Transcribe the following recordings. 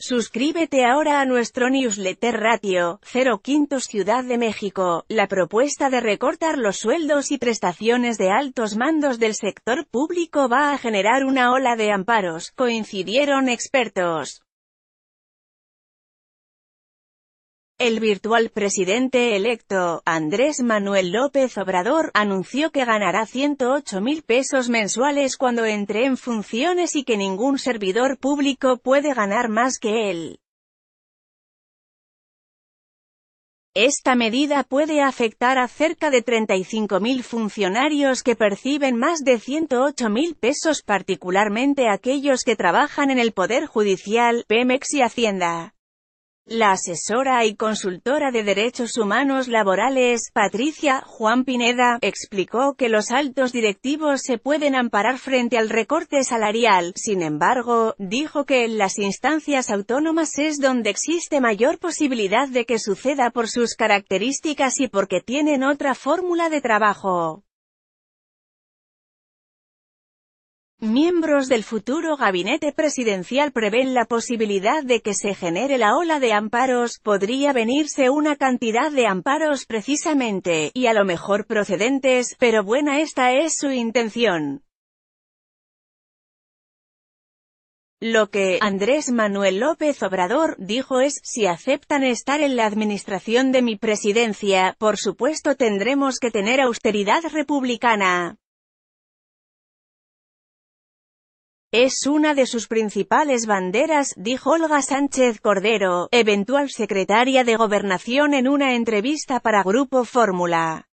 Suscríbete ahora a nuestro newsletter Ratio, 0 Ciudad de México, la propuesta de recortar los sueldos y prestaciones de altos mandos del sector público va a generar una ola de amparos, coincidieron expertos. El virtual presidente electo, Andrés Manuel López Obrador, anunció que ganará 108 mil pesos mensuales cuando entre en funciones y que ningún servidor público puede ganar más que él. Esta medida puede afectar a cerca de 35.000 funcionarios que perciben más de 108.000 pesos particularmente aquellos que trabajan en el Poder Judicial, Pemex y Hacienda. La asesora y consultora de derechos humanos laborales, Patricia Juan Pineda, explicó que los altos directivos se pueden amparar frente al recorte salarial, sin embargo, dijo que en las instancias autónomas es donde existe mayor posibilidad de que suceda por sus características y porque tienen otra fórmula de trabajo. Miembros del futuro gabinete presidencial prevén la posibilidad de que se genere la ola de amparos, podría venirse una cantidad de amparos precisamente, y a lo mejor procedentes, pero buena esta es su intención. Lo que Andrés Manuel López Obrador dijo es, si aceptan estar en la administración de mi presidencia, por supuesto tendremos que tener austeridad republicana. Es una de sus principales banderas, dijo Olga Sánchez Cordero, eventual secretaria de Gobernación en una entrevista para Grupo Fórmula.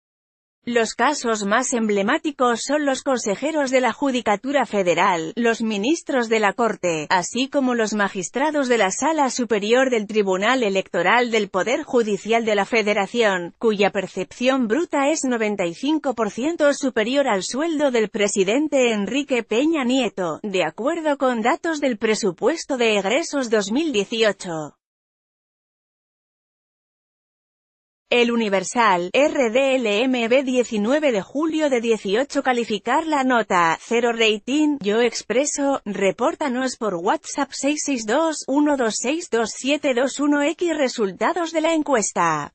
Los casos más emblemáticos son los consejeros de la Judicatura Federal, los ministros de la Corte, así como los magistrados de la Sala Superior del Tribunal Electoral del Poder Judicial de la Federación, cuya percepción bruta es 95% superior al sueldo del presidente Enrique Peña Nieto, de acuerdo con datos del presupuesto de egresos 2018. El Universal, RDLMB 19 de julio de 18 calificar la nota, 0 rating, yo expreso, repórtanos por WhatsApp 662-1262721X resultados de la encuesta.